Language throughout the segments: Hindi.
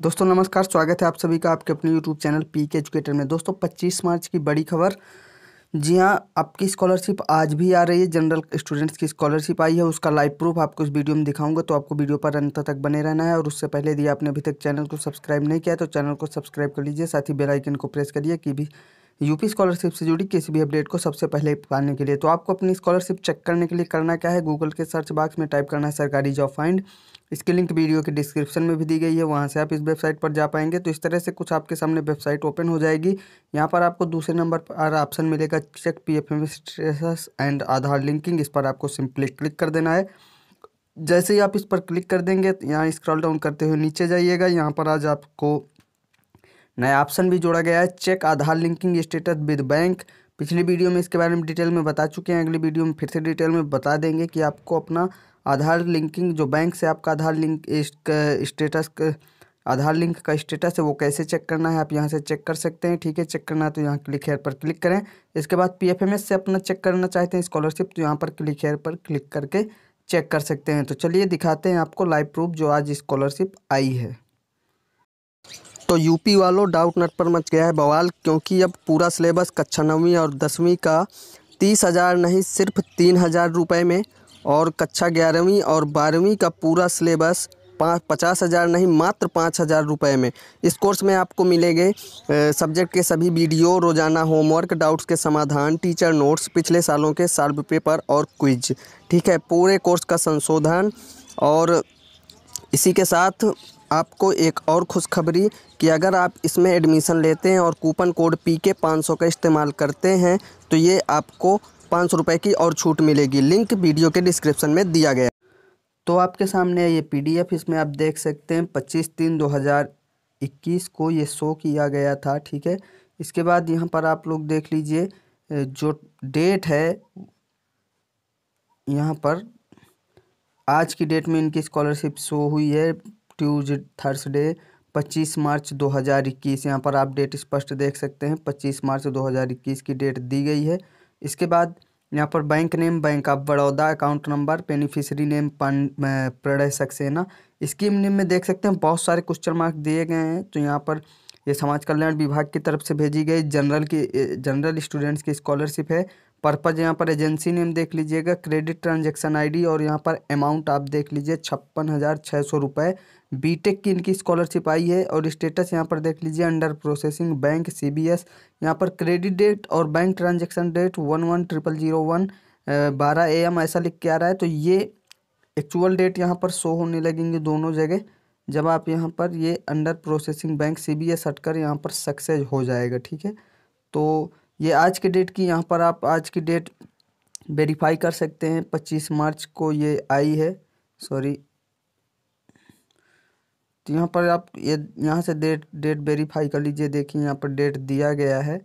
दोस्तों नमस्कार स्वागत है आप सभी का आपके अपने YouTube channel P K educator में दोस्तों 25 मार्च की बड़ी खबर जी हाँ आपकी स्कॉलरशिप आज भी आ रही है जनरल स्टूडेंट्स की स्कॉलरशिप आई है उसका लाइव प्रूफ आपको इस वीडियो में दिखाऊंगा तो आपको वीडियो पर अंत तक बने रहना है और उससे पहले यदि आपने अभी तक चैनल को सब्सक्राइब नहीं किया तो चैनल को सब्सक्राइब कर लीजिए साथ ही बेलाइकन को प्रेस करिए कि भी यूपी स्कॉलरशिप से जुड़ी किसी भी अपडेट को सबसे पहले पाने के लिए तो आपको अपनी स्कॉलरशिप चेक करने के लिए करना क्या है गूगल के सर्च बॉक्स में टाइप करना है सरकारी जॉब फाइंड इसकी लिंक वीडियो के डिस्क्रिप्शन में भी दी गई है वहाँ से आप इस वेबसाइट पर जा पाएंगे तो इस तरह से कुछ आपके सामने वेबसाइट ओपन हो जाएगी यहाँ पर आपको दूसरे नंबर पर ऑप्शन मिलेगा check P F M status and Aadhaar linking इस पर आपको सिंपली क्लिक कर देना है जैसे ही आप इस पर क्लिक कर देंगे तो यहाँ स्क्रॉल डाउन करते हुए नीचे जाइएगा यहाँ पर आज आपको नया ऑप्शन भी जोड़ा गया है check Aadhaar linking status with bank पिछली वीडियो में इसके बारे में डिटेल में बता चुके हैं अगली वीडियो में फिर से डिटेल में बता देंगे कि आपको अपना आधार लिंकिंग जो बैंक से आपका Aadhaar link status Aadhaar link का स्टेटस है वो कैसे चेक करना है आप यहाँ से चेक कर सकते हैं ठीक है चेक करना है तो यहाँ क्लिक हेयर पर क्लिक करें इसके बाद पीएफएमएस से अपना चेक करना चाहते हैं स्कॉलरशिप तो यहाँ पर क्लिक हेयर पर क्लिक करके चेक कर सकते हैं तो चलिए दिखाते हैं आपको लाइव प्रूफ जो आज स्कॉलरशिप आई है तो यूपी वालों डाउट नट पर मच गया है बवाल क्योंकि अब पूरा सिलेबस कक्षा नौवीं और दसवीं का तीस हज़ार नहीं सिर्फ तीन हज़ार रुपये में और कक्षा ग्यारहवीं और बारहवीं का पूरा सिलेबस पाँच पचास हज़ार नहीं मात्र पाँच हज़ार रुपये में इस कोर्स में आपको मिलेंगे सब्जेक्ट के सभी वीडियो रोज़ाना होमवर्क डाउट्स के समाधान टीचर नोट्स पिछले सालों के साल्व पेपर और क्विज ठीक है पूरे कोर्स का संशोधन और इसी के साथ आपको एक और खुशखबरी कि अगर आप इसमें एडमिशन लेते हैं और कूपन कोड पी के पाँच सौ का इस्तेमाल करते हैं तो ये आपको पाँच सौ रुपये की और छूट मिलेगी लिंक वीडियो के डिस्क्रिप्शन में दिया गया तो आपके सामने ये पीडीएफ इसमें आप देख सकते हैं पच्चीस तीन दो हज़ार इक्कीस को ये शो किया गया था ठीक है इसके बाद यहाँ पर आप लोग देख लीजिए जो डेट है यहाँ पर आज की डेट में इनकी स्कॉलरशिप शो हुई है ट्यूज थर्सडे 25 मार्च 2021 यहाँ पर आप डेट स्पष्ट देख सकते हैं 25 मार्च 2021 की डेट दी गई है इसके बाद यहाँ पर bank name bank of Baroda account number beneficiary name Pranay Saxena scheme name में देख सकते हैं बहुत सारे क्वेश्चन मार्क दिए गए हैं तो यहाँ पर ये समाज कल्याण विभाग की तरफ से भेजी गई जनरल की जनरल स्टूडेंट्स की स्कॉलरशिप है पर्पज़ यहाँ पर एजेंसी नेम देख लीजिएगा क्रेडिट ट्रांजेक्शन आईडी और यहाँ पर अमाउंट आप देख लीजिए छप्पन हज़ार छः सौ रुपये बी की इनकी स्कॉलरशिप आई है और स्टेटस यहाँ पर देख लीजिए under processing bank C B S यहाँ पर क्रेडिट डेट और bank transaction date one one triple zero one बारह ए एम ऐसा लिख के आ रहा है तो ये एक्चुअल डेट यहाँ पर शो होने लगेंगे दोनों जगह जब आप यहाँ पर ये under processing bank C B S हटकर यहाँ पर सक्सेस हो जाएगा ठीक है तो ये आज के डेट की यहाँ पर आप आज की डेट वेरीफाई कर सकते हैं पच्चीस मार्च को ये आई है सॉरी तो यहाँ पर आप ये यहाँ से डेट डेट वेरीफाई कर लीजिए देखिए यहाँ पर डेट दिया गया है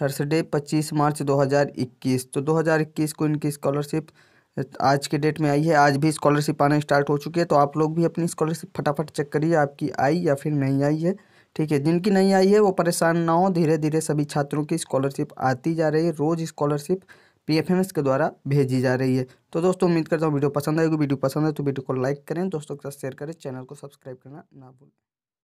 थर्सडे पच्चीस मार्च दो हज़ार इक्कीस तो दो हज़ार इक्कीस को इनकी स्कॉलरशिप आज के डेट में आई है आज भी स्कॉलरशिप आना स्टार्ट हो चुकी है तो आप लोग भी अपनी स्कॉलरशिप फटाफट चेक करिए आपकी आई या फिर नहीं आई है ठीक है जिनकी नहीं आई है वो परेशान ना हो धीरे धीरे सभी छात्रों की स्कॉलरशिप आती जा रही है रोज़ स्कॉलरशिप पी के द्वारा भेजी जा रही है तो दोस्तों उम्मीद करता हूँ वीडियो पसंद आएगी वीडियो पसंद है तो वीडियो को लाइक करें दोस्तों के साथ शेयर करें चैनल को सब्सक्राइब करना ना भूलें